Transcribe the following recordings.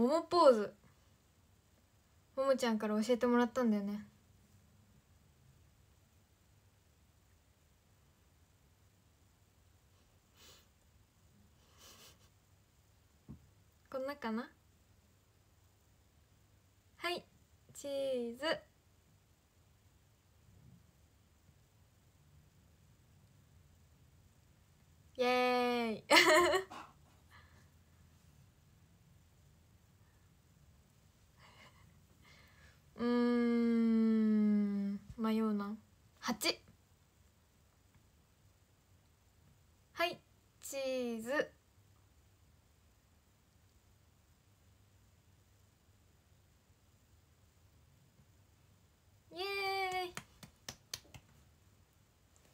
桃ポーズももちゃんから教えてもらったんだよねこんなかなはいチーズイエーイ8はいチーズイエー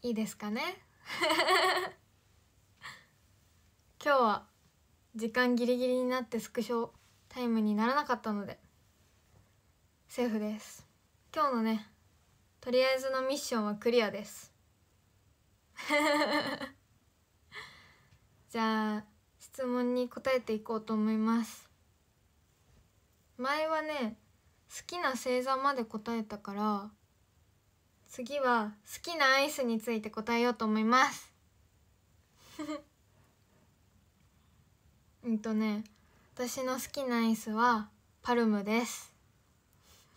イいいですかね 今日は時間ギリギリになってスクショタイムにならなかったのでセーフです今日のねとりあえずのミッションはクリアです じゃあ質問に答えていこうと思います前はね好きな星座まで答えたから次は好きなアイスについて答えようと思います うんとね私の好きなアイスはパルムです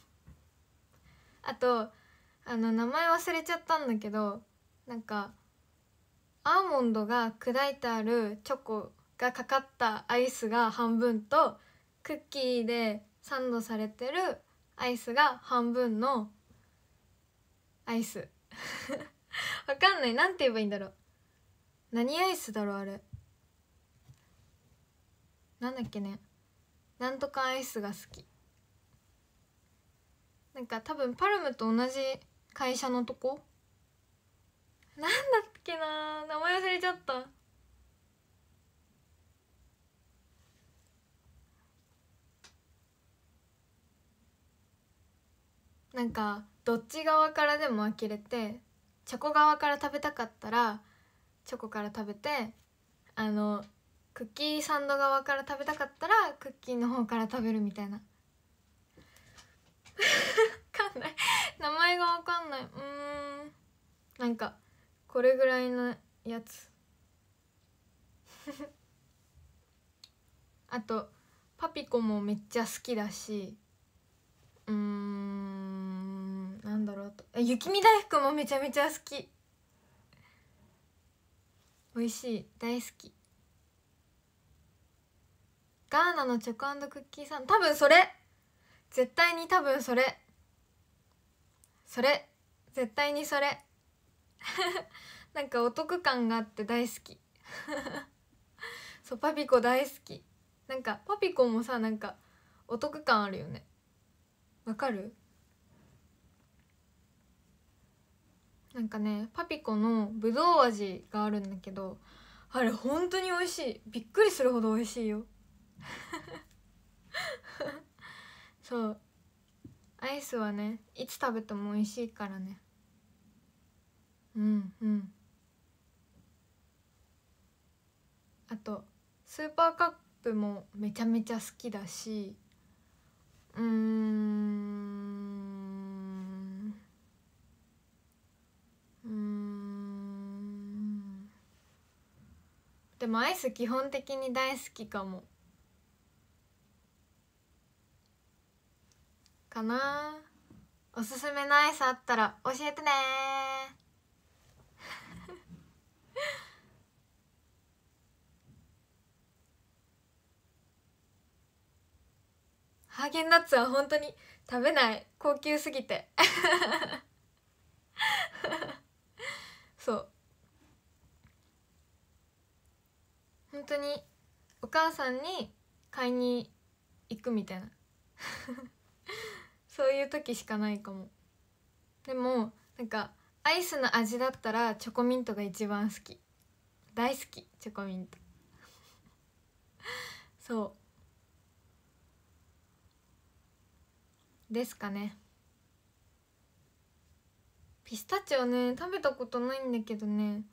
あとあの名前忘れちゃったんだけどなんかアーモンドが砕いてあるチョコがかかったアイスが半分とクッキーでサンドされてるアイスが半分のアイス わかんないなんて言えばいいんだろう何アイスだろうあれなんだっけねなんとかアイスが好きなんか多分パルムと同じ会社のとこなんだっけな名前忘れちゃったなんかどっち側からでも呆れてチョコ側から食べたかったらチョコから食べてあのクッキーサンド側から食べたかったらクッキーの方から食べるみたいなな い名前がわかんないうんなんかこれぐらいのやつ あとパピコもめっちゃ好きだしうんなんだろうと雪見大福もめちゃめちゃ好き美味しい大好きガーナのチョコクッキーさん多分それ絶対に多分それそれ絶対にそれ なんかお得感があって大好き そうパピコ大好きなんかパピコもさなんかお得感あるよねわかるなんかねパピコのぶどう味があるんだけどあれ本当に美味しいびっくりするほど美味しいよ そうアイスはねいつ食べても美味しいからねうんうんあとスーパーカップもめちゃめちゃ好きだしうーんうんでもアイス基本的に大好きかもかなおすすめのアイスあったら教えてねハーゲンダッツは本当に食べない高級すぎて そう本当にお母さんに買いに行くみたいなそういう時しかないかもでもなんかアイスの味だったらチョコミントが一番好き大好きチョコミント そうですかねピスタチオね食べたことないんだけどね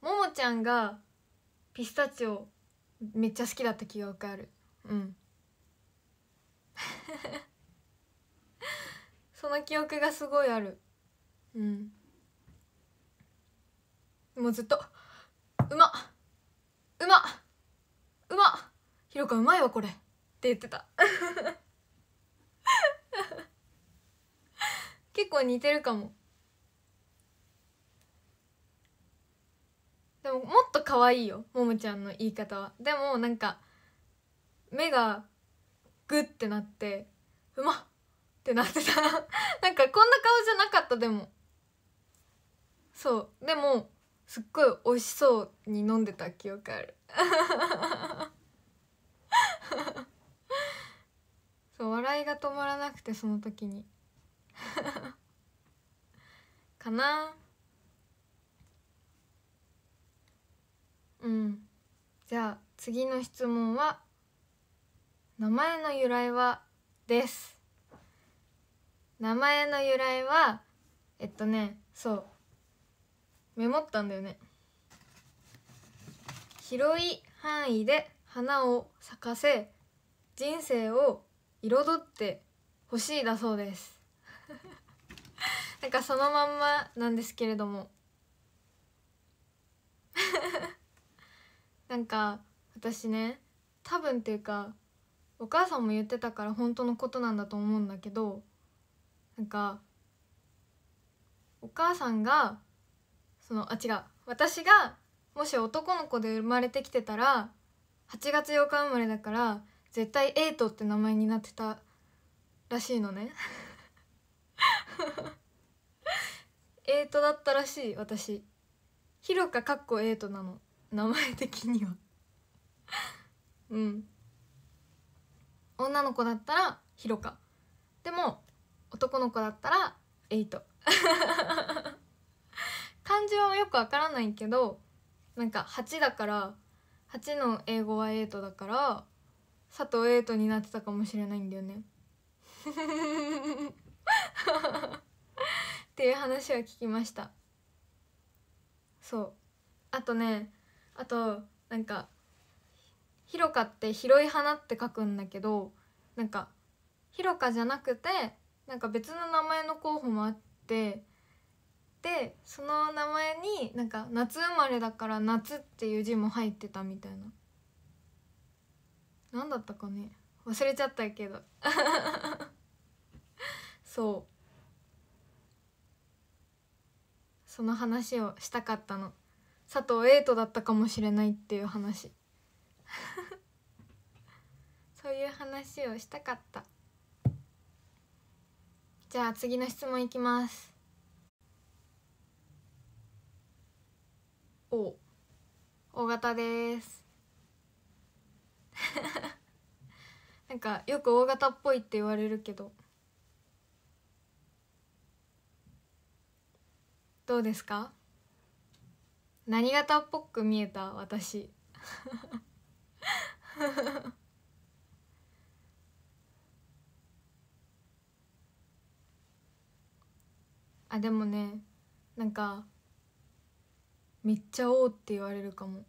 ももちゃんがピスタチオめっちゃ好きだった記憶あるうん その記憶がすごいあるうんもうずっとうまっうまっうまっひろかうまいわこれって言ってた 結構似てるかもでももっと可愛いよももちゃんの言い方はでもなんか目がグッてなってうまっってなってた なんかこんな顔じゃなかったでもそうでもすっごい美味しそうに飲んでた記憶ある そう笑いが止まらなくてその時に かなうんじゃあ次の質問は名前の由来はです名前の由来はえっとねそうメモったんだよね広い範囲で花を咲かせ人生を彩ってほしいだそうです なんかそのまんまなんですけれども なんか私ね多分っていうかお母さんも言ってたから本当のことなんだと思うんだけどなんかお母さんがそのあ違う私がもし男の子で生まれてきてたら8月8日生まれだから絶対エイトって名前になってたらしいのね エイトだったらしい私ひろかかっこエイトなの名前的にはうん女の子だったらひろかでも男の子だったらエイト漢字 はよくわからないけどなんか8だから8の英語はエイトだから佐藤エイトになってたかもしれないんだよね っていう話は聞きましたそうあとねあとなんか広かって広い花って書くんだけどなんか広かじゃなくてなんか別の名前の候補もあってでその名前になんか夏生まれだから夏っていう字も入ってたみたいな何だったかね忘れちゃったけど そうその話をしたかったの佐藤瑛斗だったかもしれないっていう話。そういう話をしたかったじゃあ次の質問いきますお大型です なんかよく大型っぽいって言われるけどどうですか何型っぽく見えた私 あでもねなんかめっちゃ「お」う」って言われるかも